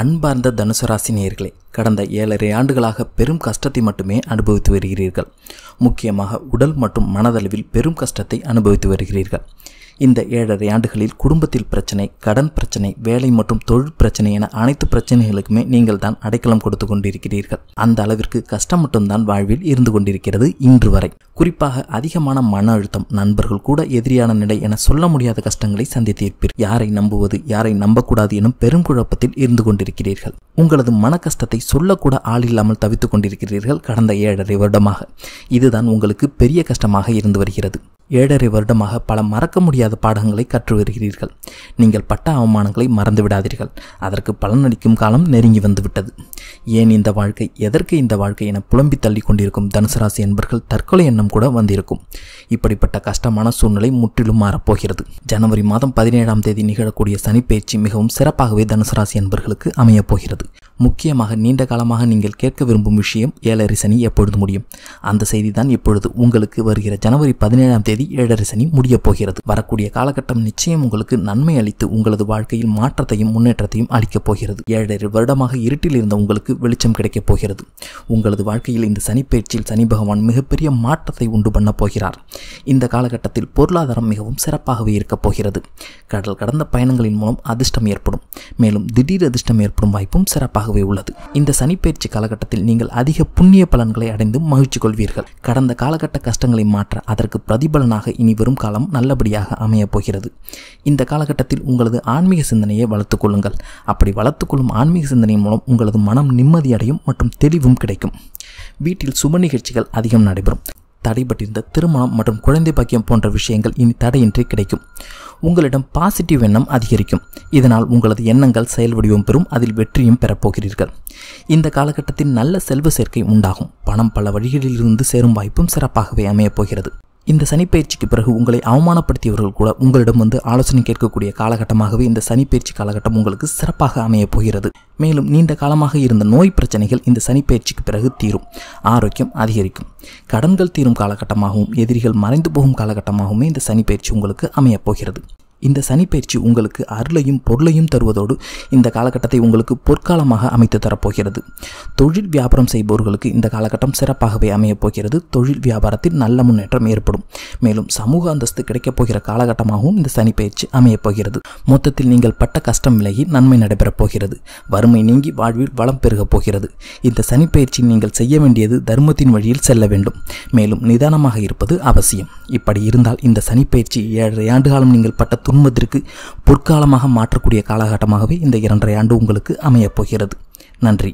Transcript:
அன்பார்ந்த தனுசு ராசி நேயர்களே கடந்த ஏழரை ஆண்டுகளாக பெரும் கஷ்டத்தை மட்டுமே அனுபவித்து வருகிறீர்கள் முக்கியமாக உடல் மற்றும் மனதளவில் பெரும் கஷ்டத்தை அனுபவித்து வருகிறீர்கள் இந்த ஏழரை ஆண்டுகளில் குடும்பத்தில் பிரச்சனை கடன் பிரச்சனை வேலை மற்றும் தொழில் பிரச்சனை என அனைத்து பிரச்சனைகளுக்குமே நீங்கள் தான் அடைக்கலம் கொடுத்து கொண்டிருக்கிறீர்கள் அந்த அளவிற்கு கஷ்டம் மட்டும்தான் வாழ்வில் இருந்து கொண்டிருக்கிறது இன்று வரை குறிப்பாக அதிகமான மன அழுத்தம் நண்பர்கள் கூட எதிரியான நிலை என சொல்ல முடியாத கஷ்டங்களை சந்தித்திருப்பீர் யாரை நம்புவது யாரை நம்பக்கூடாது எனும் பெரும் குழப்பத்தில் இருந்து கொண்டிருக்கிறீர்கள் உங்களது மன கஷ்டத்தை சொல்லக்கூட ஆள் இல்லாமல் தவித்துக் கொண்டிருக்கிறீர்கள் கடந்த ஏழரை வருடமாக இதுதான் உங்களுக்கு பெரிய கஷ்டமாக இருந்து வருகிறது ஏழரை வருடமாக பல மறக்க முடியாத பாடங்களை கற்று வருகிறீர்கள் நீங்கள் பட்ட அவமானங்களை மறந்து விடாதீர்கள் அதற்கு பலனளிக்கும் காலம் நெருங்கி வந்துவிட்டது ஏன் இந்த வாழ்க்கை எதற்கு இந்த வாழ்க்கை என புலம்பி தள்ளி கொண்டிருக்கும் தனுசராசி என்பர்கள் தற்கொலை எண்ணம் கூட வந்திருக்கும் இப்படிப்பட்ட கஷ்டமான சூழ்நிலை முற்றிலும் மாறப்போகிறது ஜனவரி மாதம் பதினேழாம் தேதி நிகழக்கூடிய சனிப்பயிற்சி மிகவும் சிறப்பாகவே தனுசராசி என்பர்களுக்கு அமையப்போகிறது முக்கியமாக நீண்ட காலமாக நீங்கள் கேட்க விரும்பும் விஷயம் ஏழரை சனி எப்பொழுது முடியும் அந்த செய்தி தான் இப்பொழுது உங்களுக்கு வருகிற ஜனவரி பதினேழாம் தேதி ஏழரை சனி முடியப் போகிறது வரக்கூடிய காலகட்டம் நிச்சயம் உங்களுக்கு நன்மை அளித்து உங்களது வாழ்க்கையில் மாற்றத்தையும் முன்னேற்றத்தையும் அளிக்கப் போகிறது ஏழரை வருடமாக இருட்டில் இருந்த உங்களுக்கு வெளிச்சம் கிடைக்கப் போகிறது உங்களது வாழ்க்கையில் இந்த சனிப்பயிற்சியில் சனி பகவான் மிகப்பெரிய மாற்றத்தை உண்டு பண்ணப் போகிறார் இந்த காலகட்டத்தில் பொருளாதாரம் மிகவும் சிறப்பாகவே இருக்கப் போகிறது கடல் கடந்த பயணங்களின் மூலம் அதிர்ஷ்டம் ஏற்படும் மேலும் திடீர் அதிர்ஷ்டம் ஏற்படும் வாய்ப்பும் சிறப்பாக அதிகமாகவே உள்ளது இந்த சனிப்பயிற்சி காலகட்டத்தில் நீங்கள் அதிக புண்ணிய பலன்களை அடைந்து மகிழ்ச்சி கொள்வீர்கள் கடந்த காலகட்ட கஷ்டங்களை மாற்ற அதற்கு பிரதிபலனாக இனி வரும் காலம் நல்லபடியாக அமையப் போகிறது இந்த காலகட்டத்தில் உங்களது ஆன்மீக சிந்தனையை வளர்த்துக் கொள்ளுங்கள் அப்படி வளர்த்துக்கொள்ளும் ஆன்மீக சிந்தனை மூலம் உங்களது மனம் நிம்மதியடையும் மற்றும் தெளிவும் கிடைக்கும் வீட்டில் சுப நிகழ்ச்சிகள் அதிகம் நடைபெறும் தடைபட்டிருந்த திருமணம் மற்றும் குழந்தை பாக்கியம் போன்ற விஷயங்கள் இனி தடையின்றி கிடைக்கும் உங்களிடம் பாசிட்டிவ் எண்ணம் அதிகரிக்கும் இதனால் உங்களது எண்ணங்கள் செயல் வடிவம் பெறும் அதில் வெற்றியும் பெறப்போகிறீர்கள் இந்த காலகட்டத்தில் நல்ல செல்வ சேர்க்கை உண்டாகும் பணம் பல வழிகளிலிருந்து சேரும் வாய்ப்பும் சிறப்பாகவே அமையப்போகிறது இந்த சனிப்பயிற்சிக்கு பிறகு உங்களை அவமானப்படுத்தியவர்கள் கூட உங்களிடம் வந்து ஆலோசனை கேட்கக்கூடிய காலகட்டமாகவே இந்த சனிப்பயிற்சி காலகட்டம் உங்களுக்கு சிறப்பாக அமையப் போகிறது மேலும் நீண்ட காலமாக இருந்த நோய் பிரச்சனைகள் இந்த சனிப்பயிற்சிக்கு பிறகு தீரும் ஆரோக்கியம் அதிகரிக்கும் கடன்கள் தீரும் காலகட்டமாகவும் எதிரிகள் மறைந்து போகும் காலகட்டமாகவும் இந்த சனிப்பயிற்சி உங்களுக்கு அமையப் போகிறது இந்த சனிப்பயிற்சி உங்களுக்கு அருளையும் பொருளையும் தருவதோடு இந்த காலகட்டத்தை உங்களுக்கு பொற்காலமாக அமைத்து தரப்போகிறது தொழில் வியாபாரம் செய்பவர்களுக்கு இந்த காலகட்டம் சிறப்பாகவே அமையப் போகிறது தொழில் வியாபாரத்தில் நல்ல முன்னேற்றம் ஏற்படும் மேலும் சமூக அந்தஸ்து கிடைக்கப் போகிற காலகட்டமாகவும் இந்த சனிப்பயிற்சி அமையப் போகிறது மொத்தத்தில் நீங்கள் பட்ட கஷ்டம் விலகி நன்மை நடைபெறப் போகிறது வறுமை நீங்கி வாழ்வில் வளம் பெருகப் போகிறது இந்த சனிப்பயிற்சி நீங்கள் செய்ய வேண்டியது தர்மத்தின் வழியில் செல்ல வேண்டும் மேலும் நிதானமாக இருப்பது அவசியம் இப்படி இருந்தால் இந்த சனிப்பயிற்சி ஏழரை ஆண்டு காலம் நீங்கள் பட்ட சமூகத்திற்கு பொற்காலமாக மாற்றக்கூடிய காலகட்டமாகவே இந்த இரண்டரை ஆண்டு உங்களுக்கு அமையப் போகிறது நன்றி